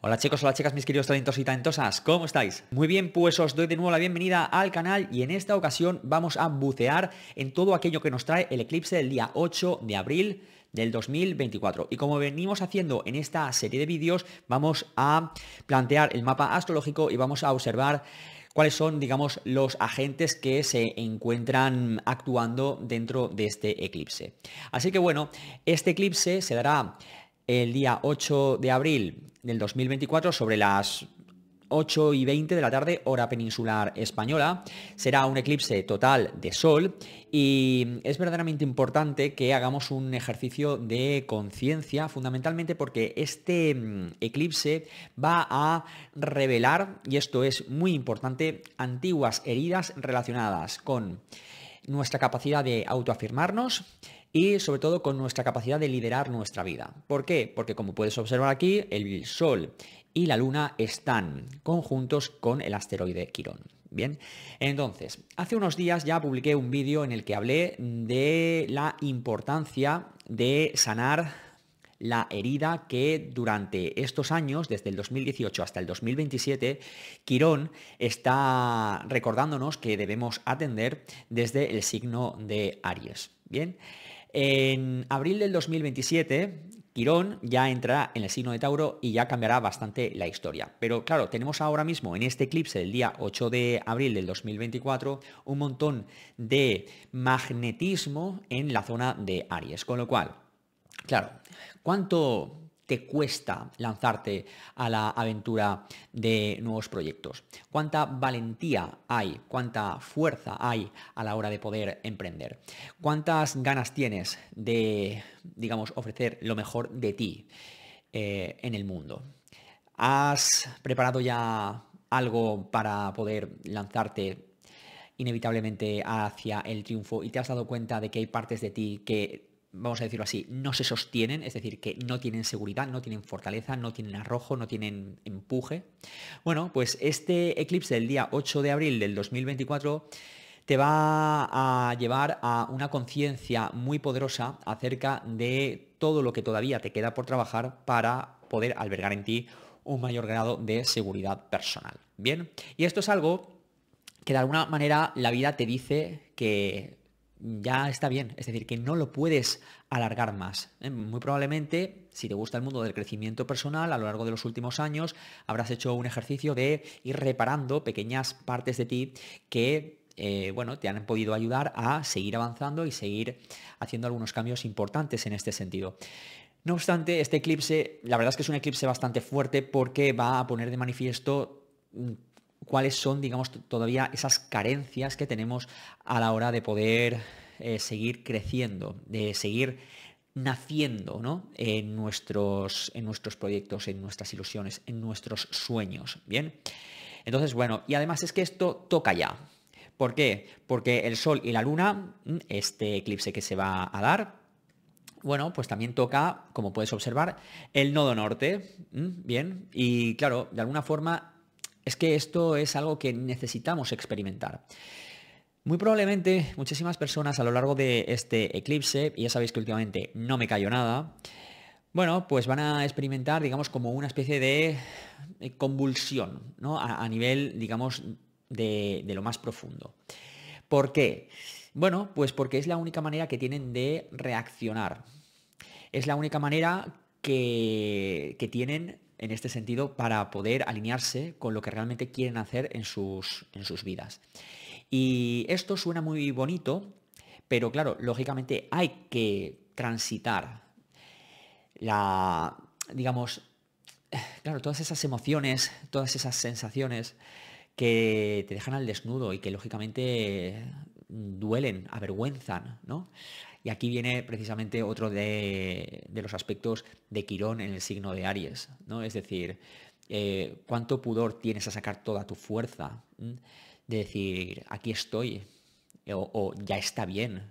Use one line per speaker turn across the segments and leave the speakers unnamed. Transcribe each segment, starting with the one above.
Hola chicos, hola chicas, mis queridos talentos y talentosas, ¿cómo estáis? Muy bien, pues os doy de nuevo la bienvenida al canal y en esta ocasión vamos a bucear en todo aquello que nos trae el eclipse del día 8 de abril del 2024. Y como venimos haciendo en esta serie de vídeos, vamos a plantear el mapa astrológico y vamos a observar cuáles son, digamos, los agentes que se encuentran actuando dentro de este eclipse. Así que bueno, este eclipse se dará el día 8 de abril del 2024 sobre las 8 y 20 de la tarde, hora peninsular española. Será un eclipse total de sol y es verdaderamente importante que hagamos un ejercicio de conciencia, fundamentalmente porque este mm, eclipse va a revelar, y esto es muy importante, antiguas heridas relacionadas con nuestra capacidad de autoafirmarnos y sobre todo con nuestra capacidad de liderar nuestra vida. ¿Por qué? Porque como puedes observar aquí, el Sol y la Luna están conjuntos con el asteroide Quirón. Bien, entonces, hace unos días ya publiqué un vídeo en el que hablé de la importancia de sanar la herida que durante estos años, desde el 2018 hasta el 2027, Quirón está recordándonos que debemos atender desde el signo de Aries. Bien, en abril del 2027, Quirón ya entrará en el signo de Tauro y ya cambiará bastante la historia. Pero claro, tenemos ahora mismo en este eclipse del día 8 de abril del 2024 un montón de magnetismo en la zona de Aries, con lo cual Claro, ¿cuánto te cuesta lanzarte a la aventura de nuevos proyectos? ¿Cuánta valentía hay? ¿Cuánta fuerza hay a la hora de poder emprender? ¿Cuántas ganas tienes de, digamos, ofrecer lo mejor de ti eh, en el mundo? ¿Has preparado ya algo para poder lanzarte inevitablemente hacia el triunfo y te has dado cuenta de que hay partes de ti que vamos a decirlo así, no se sostienen, es decir, que no tienen seguridad, no tienen fortaleza, no tienen arrojo, no tienen empuje. Bueno, pues este eclipse del día 8 de abril del 2024 te va a llevar a una conciencia muy poderosa acerca de todo lo que todavía te queda por trabajar para poder albergar en ti un mayor grado de seguridad personal. Bien, y esto es algo que de alguna manera la vida te dice que ya está bien, es decir, que no lo puedes alargar más. ¿eh? Muy probablemente, si te gusta el mundo del crecimiento personal, a lo largo de los últimos años habrás hecho un ejercicio de ir reparando pequeñas partes de ti que eh, bueno, te han podido ayudar a seguir avanzando y seguir haciendo algunos cambios importantes en este sentido. No obstante, este eclipse, la verdad es que es un eclipse bastante fuerte porque va a poner de manifiesto cuáles son, digamos, todavía esas carencias que tenemos a la hora de poder eh, seguir creciendo, de seguir naciendo ¿no? en, nuestros, en nuestros proyectos, en nuestras ilusiones, en nuestros sueños. Bien. Entonces, bueno, y además es que esto toca ya. ¿Por qué? Porque el Sol y la Luna, mm, este eclipse que se va a dar, bueno, pues también toca, como puedes observar, el nodo norte. Mm, Bien. Y claro, de alguna forma es que esto es algo que necesitamos experimentar. Muy probablemente muchísimas personas a lo largo de este eclipse, y ya sabéis que últimamente no me cayó nada, bueno, pues van a experimentar, digamos, como una especie de convulsión, ¿no? A, nivel, digamos, de, lo más profundo. ¿Por qué? Bueno, pues porque es la única manera que tienen de reaccionar. Es la única manera que, que tienen en este sentido para poder alinearse con lo que realmente quieren hacer en sus, en sus vidas. Y esto suena muy bonito, pero claro, lógicamente hay que transitar la, digamos, claro, todas esas emociones, todas esas sensaciones que te dejan al desnudo y que lógicamente duelen, avergüenzan, ¿no? Y aquí viene precisamente otro de, los aspectos de Quirón en el signo de Aries, ¿no? Es decir, eh, cuánto pudor tienes a sacar toda tu fuerza, de decir, aquí estoy, eh, o, ya está bien,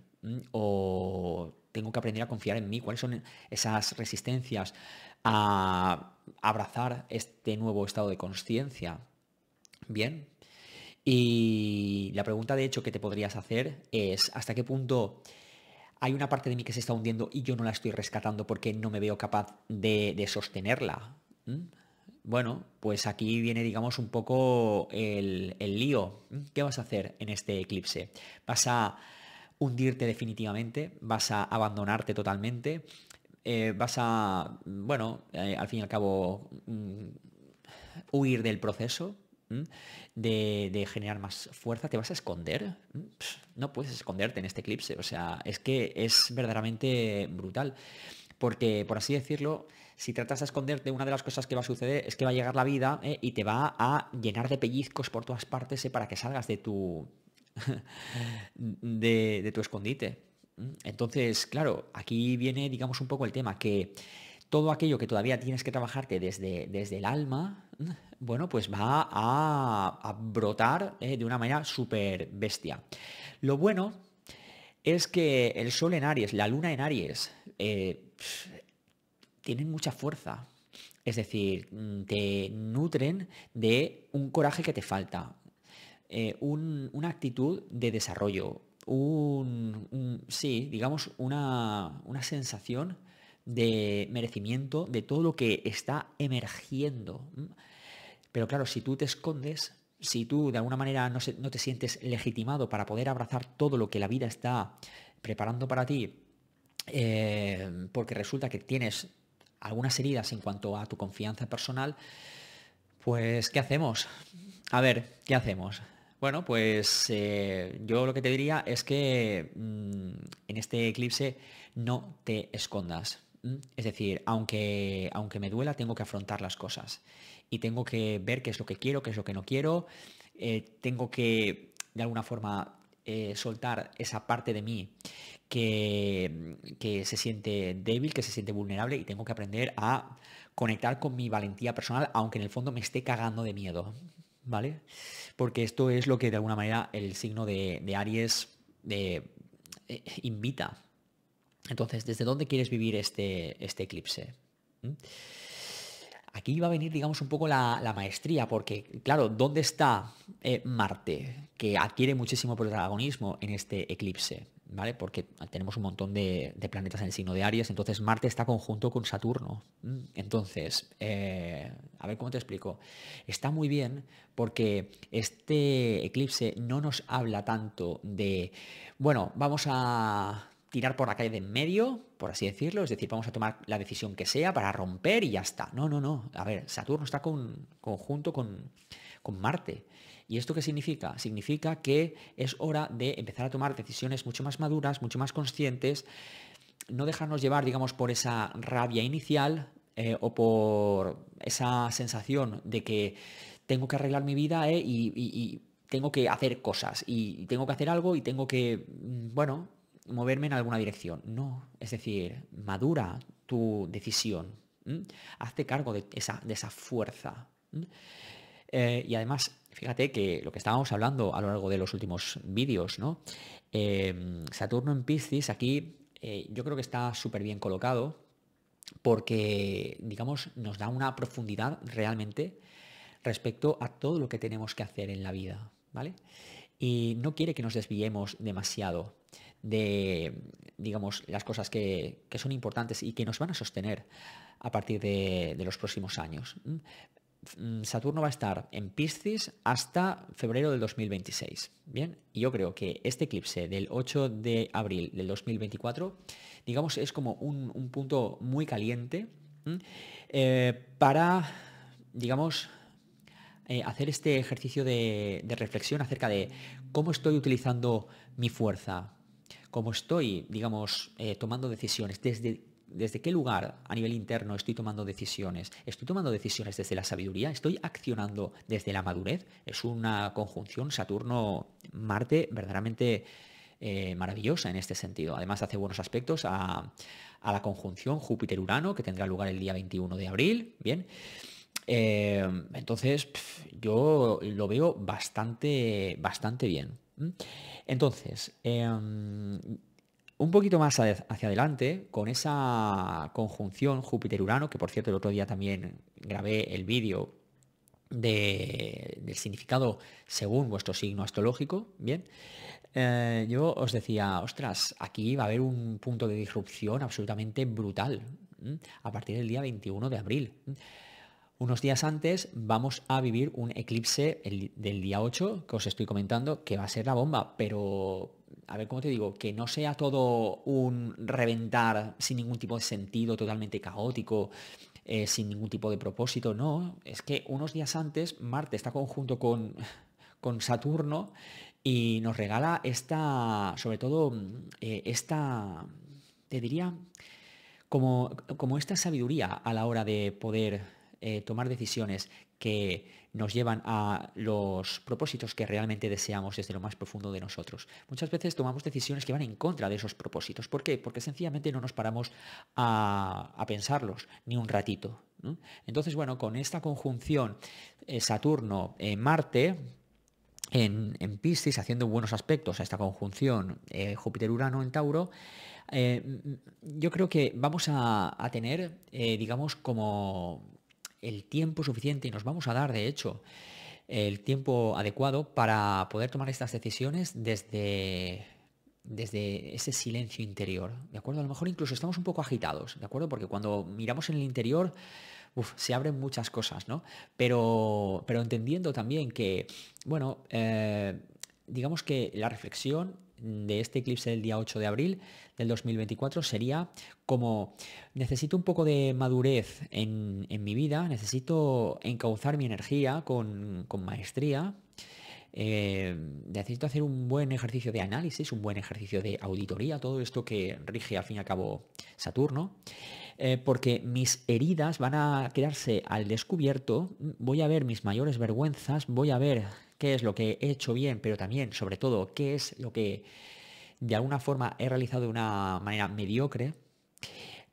o tengo que aprender a confiar en mí, cuáles son esas resistencias a abrazar este nuevo estado de conciencia. Bien. Y la pregunta de hecho que te podrías hacer es, ¿hasta qué punto hay una parte de mí que se está hundiendo y yo no la estoy rescatando porque no me veo capaz de, sostenerla. ¿Mm? Bueno, pues aquí viene, digamos, un poco el, lío. ¿Mm? ¿Qué vas a hacer en este eclipse? ¿Vas a hundirte definitivamente? ¿Vas a abandonarte totalmente? Eh, vas a, bueno, eh, al fin y al cabo, mm, huir del proceso. De, generar más fuerza, te vas a esconder. No puedes esconderte en este eclipse. O sea, es que es verdaderamente brutal. Porque, por así decirlo, si tratas de esconderte, una de las cosas que va a suceder es que va a llegar la vida ¿eh? y te va a llenar de pellizcos por todas partes ¿eh? para que salgas de tu. de, de tu escondite. Entonces, claro, aquí viene, digamos, un poco el tema que todo aquello que todavía tienes que trabajarte desde, desde el alma, bueno, pues va a, brotar eh, de una manera súper bestia. Lo bueno es que el Sol en Aries, la Luna en Aries, eh, tienen mucha fuerza. Es decir, mm, te nutren de un coraje que te falta, eh, una actitud de desarrollo, un, sí, digamos, una, una sensación de merecimiento de todo lo que está emergiendo. Pero claro, si tú te escondes, si tú de alguna manera no, te sientes legitimado para poder abrazar todo lo que la vida está preparando para ti, eh, porque resulta que tienes algunas heridas en cuanto a tu confianza personal, pues ¿qué hacemos? A ver, ¿qué hacemos? Bueno, pues eh, yo lo que te diría es que mm, en este eclipse no te escondas. Es decir, aunque, aunque me duela, tengo que afrontar las cosas y tengo que ver qué es lo que quiero, qué es lo que no quiero, eh, tengo que de alguna forma eh, soltar esa parte de mí que, se siente débil, que se siente vulnerable y tengo que aprender a conectar con mi valentía personal, aunque en el fondo me esté cagando de miedo, ¿vale? Porque esto es lo que de alguna manera el signo de, Aries de, eh, invita entonces, ¿desde dónde quieres vivir este, este eclipse? ¿Mm? Aquí va a venir, digamos, un poco la, maestría, porque, claro, ¿dónde está eh, Marte? Que adquiere muchísimo protagonismo en este eclipse, ¿vale? Porque tenemos un montón de, planetas en el signo de Aries, entonces Marte está conjunto con Saturno. Entonces, eh, a ver cómo te explico. Está muy bien porque este eclipse no nos habla tanto de, bueno, vamos a tirar por la calle de en medio, por así decirlo, es decir, vamos a tomar la decisión que sea para romper y ya está. No, no, no. A ver, Saturno está con, conjunto con, Marte. ¿Y esto qué significa? Significa que es hora de empezar a tomar decisiones mucho más maduras, mucho más conscientes, no dejarnos llevar, digamos, por esa rabia inicial eh, o por esa sensación de que tengo que arreglar mi vida eh, y tengo que hacer cosas y tengo que hacer algo y tengo que, mm, bueno, moverme en alguna dirección. No, es decir, madura tu decisión, hazte cargo de esa, de esa fuerza. Eh, y además, fíjate que lo que estábamos hablando a lo largo de los últimos vídeos, ¿no? Em, Saturno en Piscis aquí eh, yo creo que está súper bien colocado porque, digamos, nos da una profundidad realmente respecto a todo lo que tenemos que hacer en la vida, ¿vale? Y no quiere que nos desviemos demasiado de, digamos, las cosas que, son importantes y que nos van a sostener a partir de, los próximos años. Mm, Saturno va a estar en Piscis hasta febrero del 2026. Bien, y yo creo que este eclipse del 8 de abril del 2024, digamos, es como un, punto muy caliente eh, para, digamos, eh, hacer este ejercicio de, de reflexión acerca de cómo estoy utilizando mi fuerza, como estoy, digamos, eh, tomando decisiones desde ¿Desde qué lugar a nivel interno estoy tomando decisiones? ¿Estoy tomando decisiones desde la sabiduría? ¿Estoy accionando desde la madurez? Es una conjunción Saturno-Marte verdaderamente eh, maravillosa en este sentido. Además hace buenos aspectos a, la conjunción Júpiter-Urano que tendrá lugar el día 21 de abril. Bien. Eh, entonces, yo lo veo bastante, bastante bien. Entonces, em, un poquito más hacia adelante, con esa conjunción Júpiter-Urano, que por cierto el otro día también grabé el vídeo del significado según vuestro signo astrológico, bien, eh, yo os decía, ostras, aquí va a haber un punto de disrupción absolutamente brutal a partir del día 21 de abril unos días antes vamos a vivir un eclipse del día 8 que os estoy comentando, que va a ser la bomba, pero a ver cómo te digo, que no sea todo un reventar sin ningún tipo de sentido, totalmente caótico, eh, sin ningún tipo de propósito, no, es que unos días antes Marte está conjunto con, Saturno y nos regala esta, sobre todo, eh, esta, te diría, como, como esta sabiduría a la hora de poder eh, tomar decisiones que nos llevan a los propósitos que realmente deseamos desde lo más profundo de nosotros. Muchas veces tomamos decisiones que van en contra de esos propósitos. ¿Por qué? Porque sencillamente no nos paramos a, pensarlos ni un ratito. Entonces, bueno, con esta conjunción eh, Saturno-Marte, eh, en, en, Piscis, haciendo buenos aspectos a esta conjunción Júpiter-Urano en Tauro, yo creo que vamos a, tener, digamos, como el tiempo suficiente y nos vamos a dar, de hecho, el tiempo adecuado para poder tomar estas decisiones desde desde ese silencio interior, ¿de acuerdo? A lo mejor incluso estamos un poco agitados, ¿de acuerdo? Porque cuando miramos en el interior, se abren muchas cosas, ¿no? Pero, pero entendiendo también que, bueno, eh, digamos que la reflexión de este eclipse del día 8 de abril del 2024 sería como necesito un poco de madurez en, mi vida, necesito encauzar mi energía con, maestría, eh, necesito hacer un buen ejercicio de análisis, un buen ejercicio de auditoría, todo esto que rige al fin y al cabo Saturno, eh, porque mis heridas van a quedarse al descubierto, voy a ver mis mayores vergüenzas, voy a ver qué es lo que he hecho bien, pero también, sobre todo, qué es lo que de alguna forma he realizado de una manera mediocre.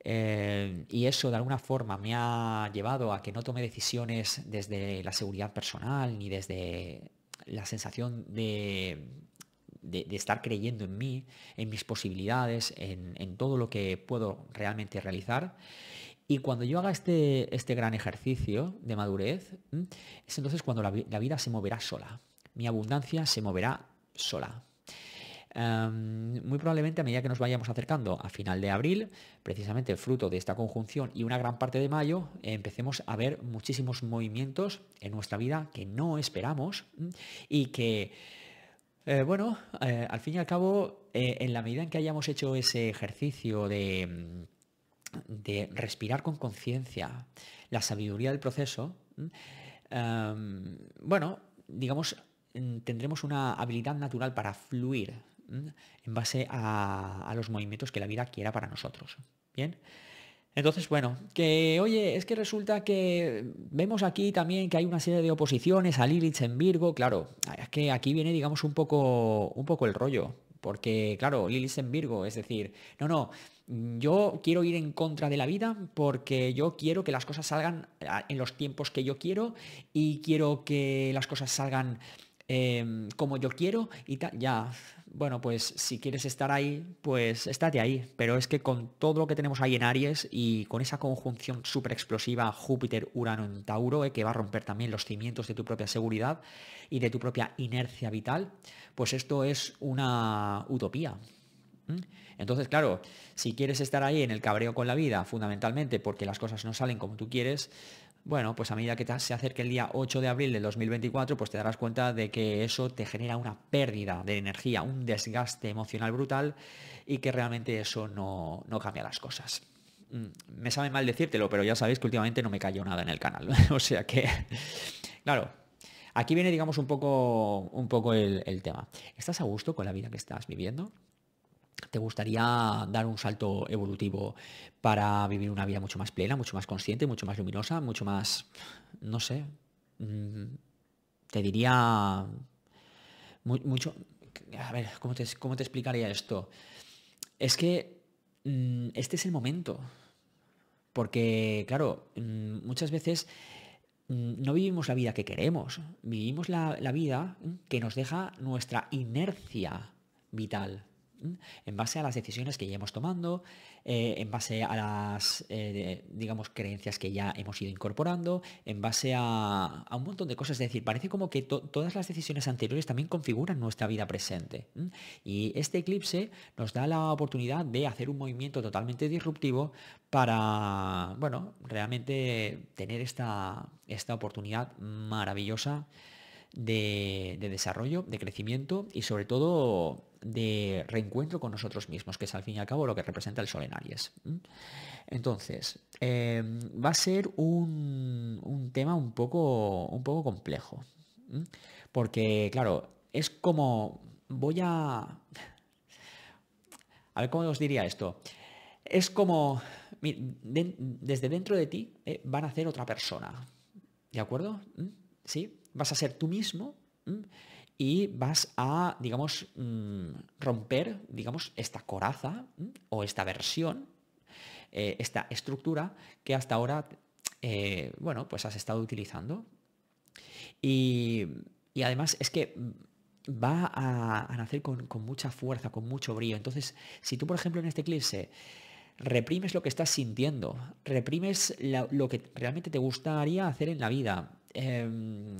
Eh, y eso de alguna forma me ha llevado a que no tome decisiones desde la seguridad personal ni desde la sensación de, estar creyendo en mí, en mis posibilidades, en todo lo que puedo realmente realizar. Y cuando yo haga este, este gran ejercicio de madurez, es entonces cuando la, vida se moverá sola. Mi abundancia se moverá sola. Em, muy probablemente a medida que nos vayamos acercando a final de abril, precisamente fruto de esta conjunción y una gran parte de mayo, empecemos a ver muchísimos movimientos en nuestra vida que no esperamos y que, eh, bueno, eh, al fin y al cabo, eh, en la medida en que hayamos hecho ese ejercicio de de respirar con conciencia, la sabiduría del proceso, em, bueno, digamos, mm, tendremos una habilidad natural para fluir en base a, los movimientos que la vida quiera para nosotros. Bien. Entonces, bueno, que oye, es que resulta que vemos aquí también que hay una serie de oposiciones a Lilith en Virgo, claro, es que aquí viene, digamos, un poco, un poco el rollo, porque claro, Lilith en Virgo, es decir, no, no, yo quiero ir en contra de la vida porque yo quiero que las cosas salgan ah, en los tiempos que yo quiero y quiero que las cosas salgan em, como yo quiero y tal. Ya, bueno, pues si quieres estar ahí, pues estate ahí. Pero es que con todo lo que tenemos ahí en Aries y con esa conjunción súper explosiva Júpiter-Urano en Tauro, eh, que va a romper también los cimientos de tu propia seguridad y de tu propia inercia vital, pues esto es una utopía. ¿Mm? Entonces, claro, si quieres estar ahí en el cabreo con la vida, fundamentalmente porque las cosas no salen como tú quieres, bueno, pues a medida que se acerque el día 8 de abril del 2024, pues te darás cuenta de que eso te genera una pérdida de energía, un desgaste emocional brutal y que realmente eso no, cambia las cosas. Mm, me sabe mal decírtelo, pero ya sabéis que últimamente no me cayó nada en el canal. o sea que, claro, aquí viene, digamos, un poco, un poco el tema. ¿Estás a gusto con la vida que estás viviendo? te gustaría dar un salto evolutivo para vivir una vida mucho más plena, mucho más consciente, mucho más luminosa, mucho más, no sé, mm, te diría mucho, a ver, ¿cómo te, explicaría esto? Es que mm, este es el momento, porque claro, mm, muchas veces no vivimos la vida que queremos, vivimos la, la vida que nos deja nuestra inercia vital en base a las decisiones que ya hemos tomado, eh, en base a las, eh, digamos, creencias que ya hemos ido incorporando, en base a, un montón de cosas. Es decir, parece como que todas las decisiones anteriores también configuran nuestra vida presente. Y este eclipse nos da la oportunidad de hacer un movimiento totalmente disruptivo para, bueno, realmente tener esta, esta oportunidad maravillosa de, de desarrollo, de crecimiento y sobre todo de reencuentro con nosotros mismos, que es al fin y al cabo lo que representa el Sol en Aries. Entonces, em, va a ser un, un, tema un poco, un poco complejo, porque claro, es como voy a... A ver, ¿cómo os diría esto? Es como, desde dentro de ti eh, van a ser otra persona, ¿de acuerdo? ¿Sí? Vas a ser tú mismo y vas a, digamos, mm, romper, digamos, esta coraza mm, o esta versión, eh, esta estructura que hasta ahora, eh, bueno, pues has estado utilizando. Y, además es que mm, va a, nacer con, mucha fuerza, con mucho brillo. Entonces, si tú, por ejemplo, en este eclipse reprimes lo que estás sintiendo, reprimes lo que realmente te gustaría hacer en la vida, em,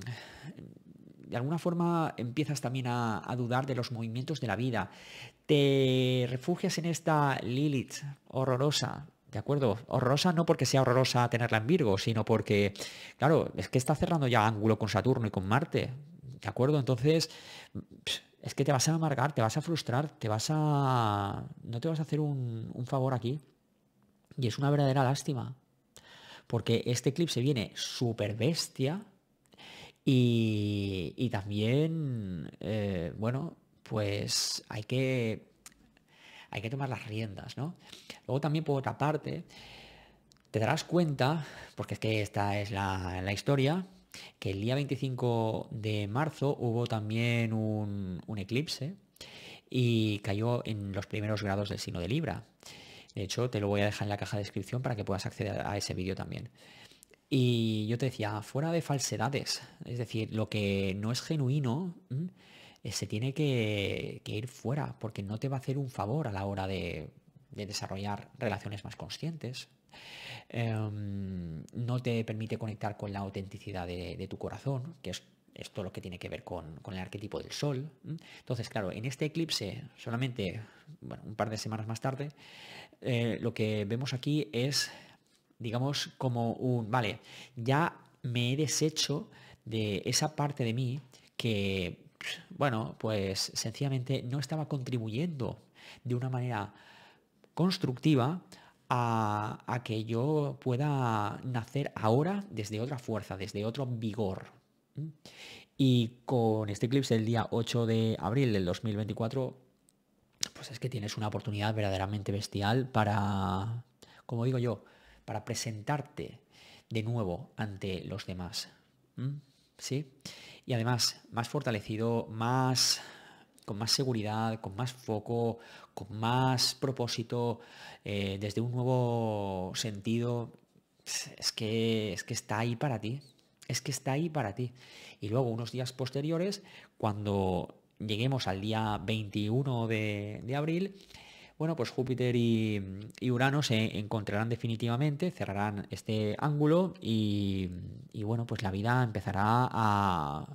de alguna forma empiezas también a, dudar de los movimientos de la vida. Te refugias en esta Lilith horrorosa. ¿De acuerdo? Horrorosa no porque sea horrorosa tenerla en Virgo, sino porque, claro, es que está cerrando ya ángulo con Saturno y con Marte. ¿De acuerdo? Entonces, es que te vas a amargar, te vas a frustrar, te vas a... No te vas a hacer un, un favor aquí. Y es una verdadera lástima. Porque este eclipse viene súper bestia, y, también, eh, bueno, pues hay que, hay que tomar las riendas, ¿no? Luego también por otra parte, te darás cuenta, porque es que esta es la, historia, que el día 25 de marzo hubo también un, un eclipse y cayó en los primeros grados del signo de Libra. De hecho, te lo voy a dejar en la caja de descripción para que puedas acceder a ese vídeo también. Y yo te decía, fuera de falsedades, es decir, lo que no es genuino eh, se tiene que, ir fuera, porque no te va a hacer un favor a la hora de, desarrollar relaciones más conscientes. Em, no te permite conectar con la autenticidad de, tu corazón, que es esto lo que tiene que ver con, el arquetipo del Sol. Entonces, claro, en este eclipse, solamente bueno, un par de semanas más tarde, eh, lo que vemos aquí es digamos, como un, vale, ya me he deshecho de esa parte de mí que, bueno, pues sencillamente no estaba contribuyendo de una manera constructiva a, que yo pueda nacer ahora desde otra fuerza, desde otro vigor. Y con este eclipse del día 8 de abril del 2024, pues es que tienes una oportunidad verdaderamente bestial para, como digo yo, para presentarte de nuevo ante los demás. ¿Sí? Y además, más fortalecido, más con más seguridad, con más foco, con más propósito, eh, desde un nuevo sentido, es que, es que está ahí para ti, es que está ahí para ti. Y luego unos días posteriores, cuando lleguemos al día 21 de abril, bueno, pues Júpiter y, Urano se encontrarán definitivamente, cerrarán este ángulo y, bueno, pues la vida empezará a,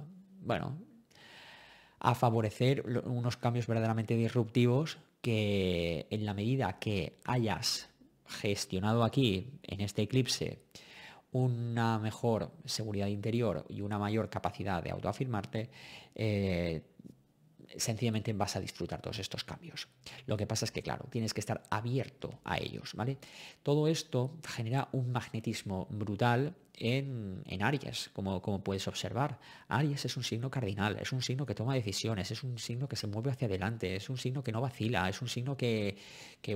bueno, a favorecer unos cambios verdaderamente disruptivos que en la medida que hayas gestionado aquí, en este eclipse, una mejor seguridad interior y una mayor capacidad de autoafirmarte, eh, sencillamente vas a disfrutar todos estos cambios. Lo que pasa es que, claro, tienes que estar abierto a ellos, ¿vale? Todo esto genera un magnetismo brutal en, en, Aries, como, como puedes observar. Aries es un signo cardinal, es un signo que toma decisiones, es un signo que se mueve hacia adelante, es un signo que no vacila, es un signo que,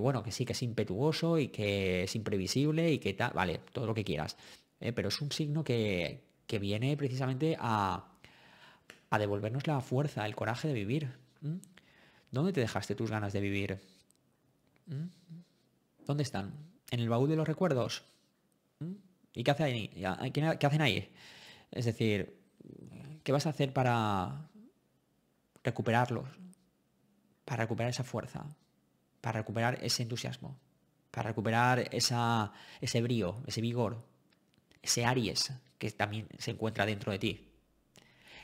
bueno, que sí, que es impetuoso y que es imprevisible y que tal, vale, todo lo que quieras. ¿eh? Pero es un signo que viene precisamente a a devolvernos la fuerza, el coraje de vivir. ¿Mm? ¿Dónde te dejaste tus ganas de vivir? ¿Mm? ¿Dónde están? ¿En el baúl de los recuerdos? ¿Mm? ¿Y qué hacen ahí? ¿Qué hacen ahí? Es decir, ¿qué vas a hacer para recuperarlos? Para recuperar esa fuerza, para recuperar ese entusiasmo, para recuperar esa, ese brío, ese vigor, ese Aries que también se encuentra dentro de ti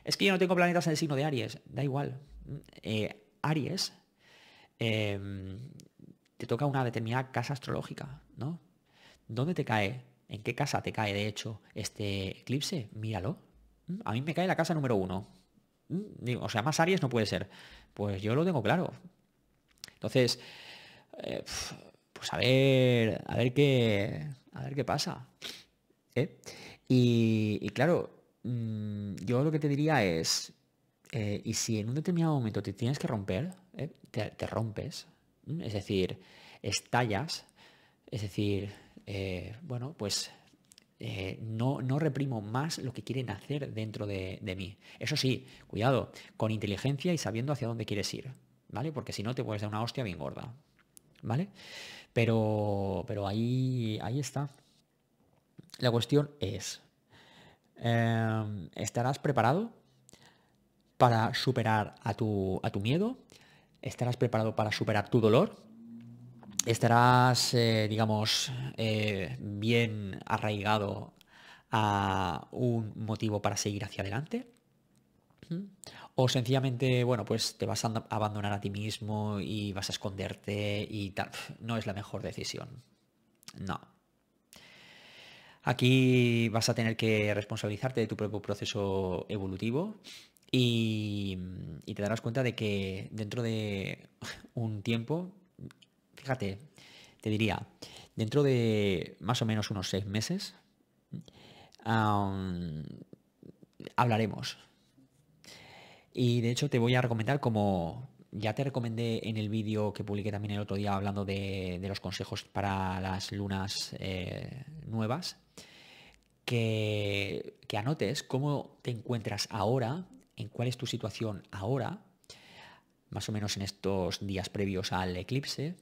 es que yo no tengo planetas en el signo de Aries, da igual. Eh, Aries em, te toca una determinada casa astrológica, ¿no? ¿Dónde te cae? ¿En qué casa te cae, de hecho, este eclipse? Míralo. Mm, a mí me cae la casa número uno. Mm, o sea, más Aries no puede ser. Pues yo lo tengo claro. Entonces, eh, pues a ver, a ver qué, a ver qué pasa. ¿eh? y, claro, Mm, yo lo que te diría es, eh, y si en un determinado momento te tienes que romper, eh, te, rompes, mm, es decir, estallas, es decir, eh, bueno, pues no, reprimo más lo que quieren hacer dentro de, mí. Eso sí, cuidado, con inteligencia y sabiendo hacia dónde quieres ir, ¿vale? Porque si no te puedes dar una hostia bien gorda, ¿vale? Pero, pero ahí, ahí está. La cuestión es, Em, estarás preparado para superar a tu, a tu miedo, estarás preparado para superar tu dolor, estarás, eh, digamos, eh, bien arraigado a un motivo para seguir hacia adelante. ¿Mm? O sencillamente, bueno, pues te vas a abandonar a ti mismo y vas a esconderte y tal. No es la mejor decisión. No, Aquí vas a tener que responsabilizarte de tu propio proceso evolutivo y, te darás cuenta de que dentro de un tiempo, fíjate, te diría, dentro de más o menos unos seis meses, hablaremos. Y de hecho te voy a recomendar como ya te recomendé en el vídeo que publiqué también el otro día hablando de, los consejos para las lunas eh, nuevas, que, anotes cómo te encuentras ahora, en cuál es tu situación ahora, más o menos en estos días previos al eclipse,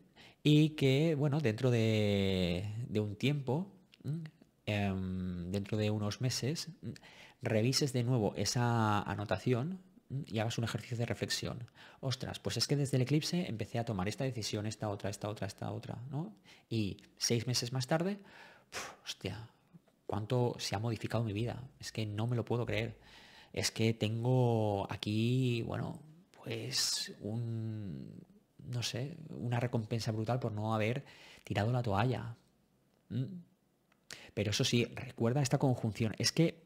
y que, bueno, dentro de, un tiempo, em, dentro de unos meses, revises de nuevo esa anotación y hagas un ejercicio de reflexión. Ostras, pues es que desde el eclipse empecé a tomar esta decisión, esta otra, esta otra, esta otra, ¿no? Y seis meses más tarde, hostia, ¿cuánto se ha modificado mi vida? Es que no me lo puedo creer. Es que tengo aquí, bueno, pues un, no sé, una recompensa brutal por no haber tirado la toalla. ¿Mm? Pero eso sí, recuerda esta conjunción. Es que,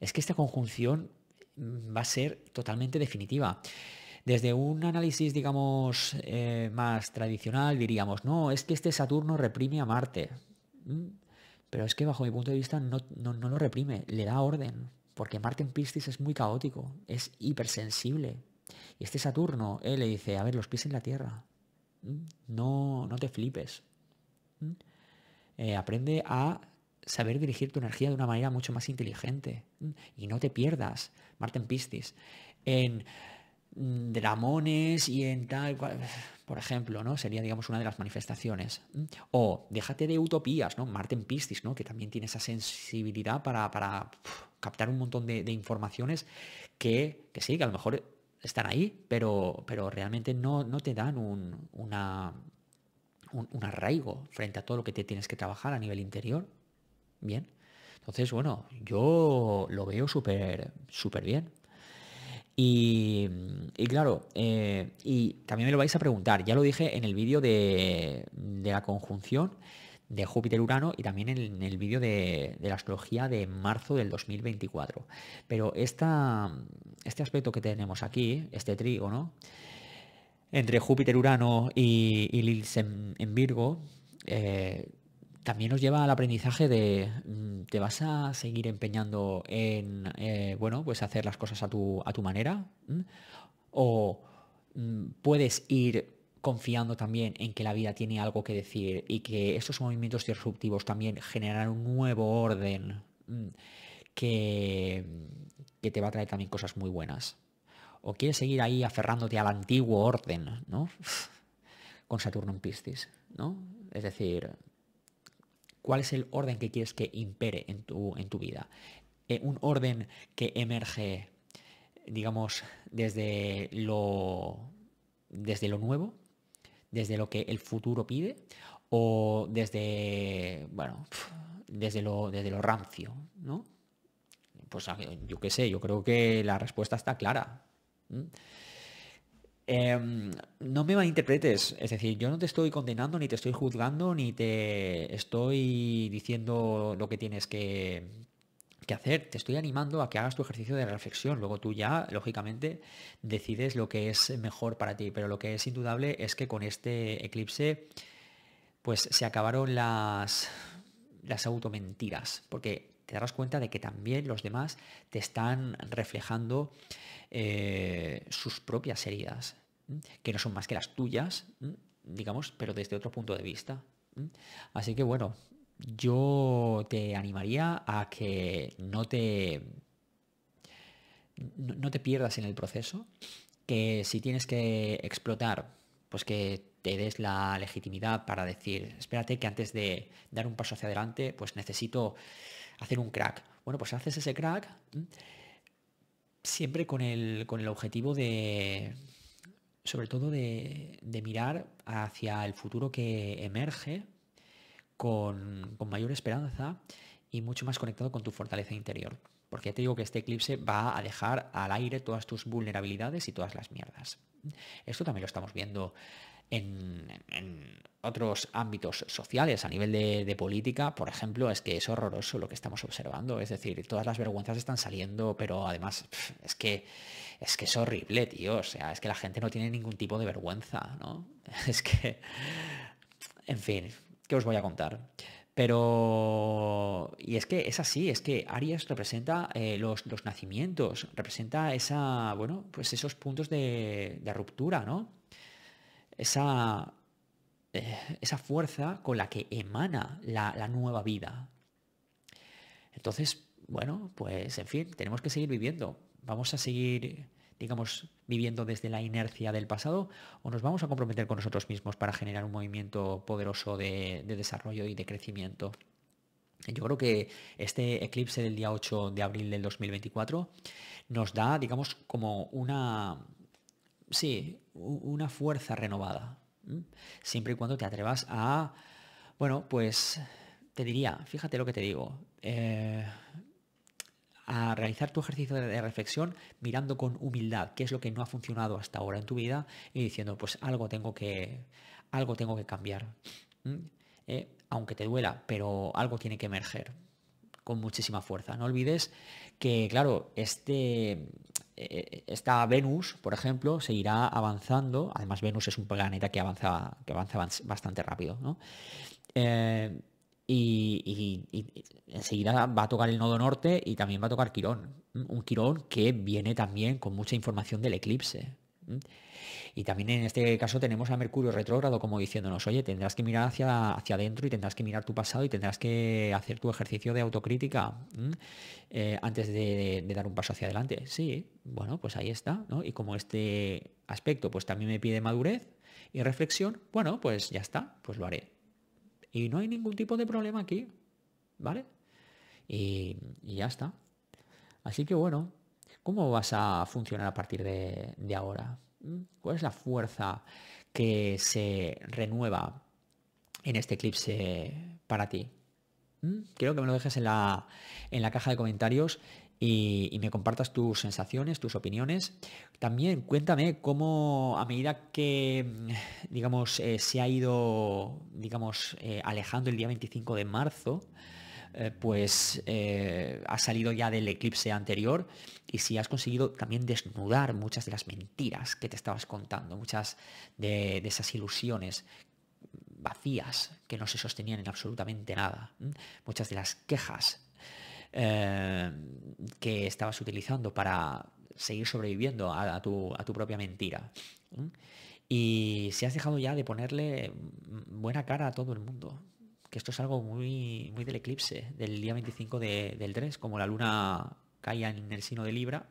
es que esta conjunción va a ser totalmente definitiva. Desde un análisis, digamos, eh, más tradicional, diríamos, no, es que este Saturno reprime a Marte. Mm, pero es que bajo mi punto de vista no, lo reprime, le da orden, porque Marte en Piscis es muy caótico, es hipersensible. Y este Saturno, le dice, a ver, los pies en la Tierra, mm, no, no te flipes. Mm, eh, aprende a saber dirigir tu energía de una manera mucho más inteligente. Mm, y no te pierdas, Marten Pistis, en dramones y en tal cual, por ejemplo, ¿no? Sería, digamos, una de las manifestaciones. Mm, o déjate de utopías, ¿no? Marten Pistis, ¿no? Que también tiene esa sensibilidad para, captar un montón de, informaciones que, sí, que a lo mejor están ahí, pero, pero realmente no, no te dan un, una, un arraigo frente a todo lo que te tienes que trabajar a nivel interior bien. Entonces, bueno, yo lo veo súper, súper bien. Y, claro, eh, y también me lo vais a preguntar, ya lo dije en el vídeo de, de, la conjunción de Júpiter-Urano y también en, el vídeo de, la astrología de marzo del 2024. Pero esta, este aspecto que tenemos aquí, este trígono, entre Júpiter-Urano y, y en, Virgo, eh, también nos lleva al aprendizaje de mm, te vas a seguir empeñando en eh, bueno pues hacer las cosas a tu, a tu manera ¿Mm? o mm, puedes ir confiando también en que la vida tiene algo que decir y que estos movimientos disruptivos también generan un nuevo orden que, que te va a traer también cosas muy buenas o quieres seguir ahí aferrándote al antiguo orden no con Saturno en Piscis no es decir cuál es el orden que quieres que impere en tu, en tu vida. Eh, un orden que emerge, digamos, desde lo, desde lo nuevo, desde lo que el futuro pide, o desde, bueno, desde lo, desde lo rancio, Pues yo qué sé, yo creo que la respuesta está clara. Em, no me malinterpretes, es decir, yo no te estoy condenando, ni te estoy juzgando, ni te estoy diciendo lo que tienes que, hacer. Te estoy animando a que hagas tu ejercicio de reflexión. Luego tú ya, lógicamente, decides lo que es mejor para ti. Pero lo que es indudable es que con este eclipse, pues se acabaron las, las automentiras. Porque te darás cuenta de que también los demás te están reflejando eh, sus propias heridas, que no son más que las tuyas, digamos, pero desde otro punto de vista. Así que bueno, yo te animaría a que no te, no te pierdas en el proceso, que si tienes que explotar, pues que te des la legitimidad para decir, espérate que antes de dar un paso hacia adelante, pues necesito hacer un crack. Bueno, pues haces ese crack siempre con el, objetivo de, sobre todo de, mirar hacia el futuro que emerge con, con, mayor esperanza y mucho más conectado con tu fortaleza interior. Porque ya te digo que este eclipse va a dejar al aire todas tus vulnerabilidades y todas las mierdas. Esto también lo estamos viendo en, otros ámbitos sociales, a nivel de, política, por ejemplo, es que es horroroso lo que estamos observando. Es decir, todas las vergüenzas están saliendo, pero además es que es que es horrible, tío. O sea, es que la gente no tiene ningún tipo de vergüenza, ¿no? Es que. En fin, ¿qué os voy a contar? Pero. Y es que es así, es que Aries representa eh, los, los, nacimientos, representa esa. Bueno, pues esos puntos de, de ruptura, ¿no? esa, eh, esa fuerza con la que emana la, nueva vida. Entonces, bueno, pues en fin, tenemos que seguir viviendo. Vamos a seguir digamos, viviendo desde la inercia del pasado o nos vamos a comprometer con nosotros mismos para generar un movimiento poderoso de, de, desarrollo y de crecimiento. Yo creo que este eclipse del día 8 de abril del 2024 nos da, digamos, como una, sí, una fuerza renovada. Siempre y cuando te atrevas a, bueno, pues te diría, fíjate lo que te digo, eh, a realizar tu ejercicio de reflexión mirando con humildad qué es lo que no ha funcionado hasta ahora en tu vida y diciendo, pues algo tengo que, algo tengo que cambiar. Eh, aunque te duela, pero algo tiene que emerger con muchísima fuerza. No olvides que, claro, este, eh, esta Venus, por ejemplo, seguirá avanzando. Además, Venus es un planeta que avanza, que avanza bastante rápido. Eh, y, y, enseguida va a tocar el nodo norte y también va a tocar Quirón. Un Quirón que viene también con mucha información del eclipse. Y también en este caso tenemos a Mercurio retrógrado como diciéndonos, oye, tendrás que mirar hacia, hacia adentro y tendrás que mirar tu pasado y tendrás que hacer tu ejercicio de autocrítica eh, antes de, dar un paso hacia adelante. Sí, bueno, pues ahí está, ¿no? Y como este aspecto pues también me pide madurez y reflexión, bueno, pues ya está, pues lo haré. Y no hay ningún tipo de problema aquí, ¿vale? Y, ya está. Así que bueno, ¿cómo vas a funcionar a partir de ahora? ¿Cuál es la fuerza que se renueva en este eclipse para ti? ¿Mm? Quiero que me lo dejes en la, caja de comentarios y, me compartas tus sensaciones, tus opiniones. También cuéntame cómo a medida que, digamos, eh, se ha ido, digamos, eh, alejando el día 25 de marzo, eh, pues eh, ha has salido ya del eclipse anterior y si has conseguido también desnudar muchas de las mentiras que te estabas contando, muchas de, esas ilusiones vacías que no se sostenían en absolutamente nada, muchas de las quejas eh, que estabas utilizando para seguir sobreviviendo a tu, propia mentira. Y si has dejado ya de ponerle mm, buena cara a todo el mundo, que esto es algo muy, muy del eclipse del día 25 del 3, como la luna caía en el sino de Libra,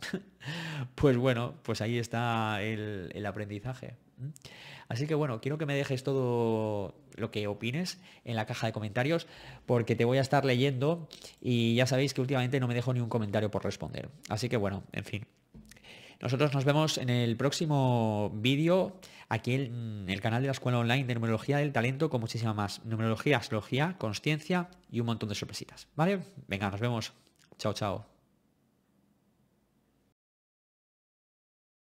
pues bueno, pues ahí está el aprendizaje. Así que bueno, quiero que me dejes todo lo que opines en la caja de comentarios porque te voy a estar leyendo y ya sabéis que últimamente no me dejo ni un comentario por responder. Así que bueno, en fin. Nosotros nos vemos en el próximo vídeo aquí en mm, el canal de la Escuela Online de Numerología del Talento con muchísima más numerología, astrología, consciencia y un montón de sorpresitas. ¿Vale? Venga, nos vemos. Chao, chao.